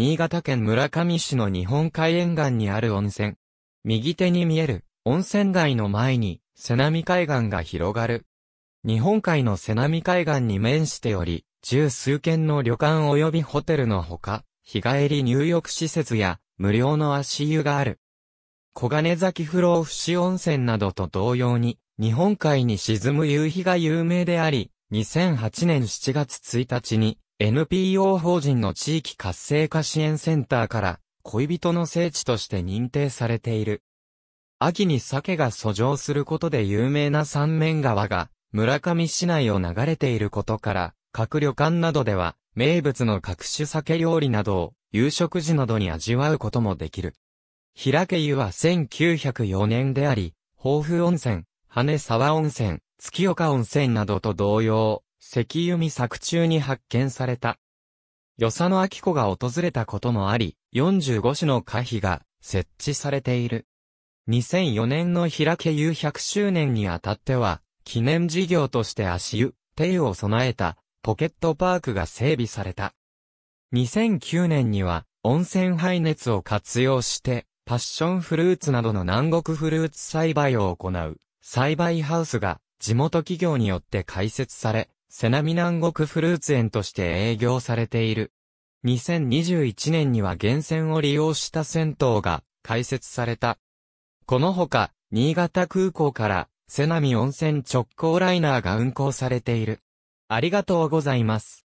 新潟県村上市の日本海沿岸にある温泉。右手に見える温泉街の前に瀬波海岸が広がる。日本海の瀬波海岸に面しており、十数軒の旅館及びホテルのほか、日帰り入浴施設や無料の足湯がある。小金崎不老不死温泉などと同様に、日本海に沈む夕日が有名であり、2008年7月1日に、NPO 法人の地域活性化支援センターから恋人の聖地として認定されている。秋に鮭が遡上することで有名な三面川が村上市内を流れていることから、各旅館などでは名物の各種鮭料理などを夕食時などに味わうこともできる。平家湯は1904年であり、豊富温泉、羽沢温泉、月岡温泉などと同様、石油美作中に発見された。与佐野明子が訪れたこともあり、45種の可否が設置されている。2004年の平家遊100周年にあたっては、記念事業として足湯、手湯を備えたポケットパークが整備された。2009年には、温泉排熱を活用して、パッションフルーツなどの南国フルーツ栽培を行う、栽培ハウスが地元企業によって開設され、セナミ南国フルーツ園として営業されている。2021年には源泉を利用した銭湯が開設された。このほか、新潟空港からセナミ温泉直行ライナーが運行されている。ありがとうございます。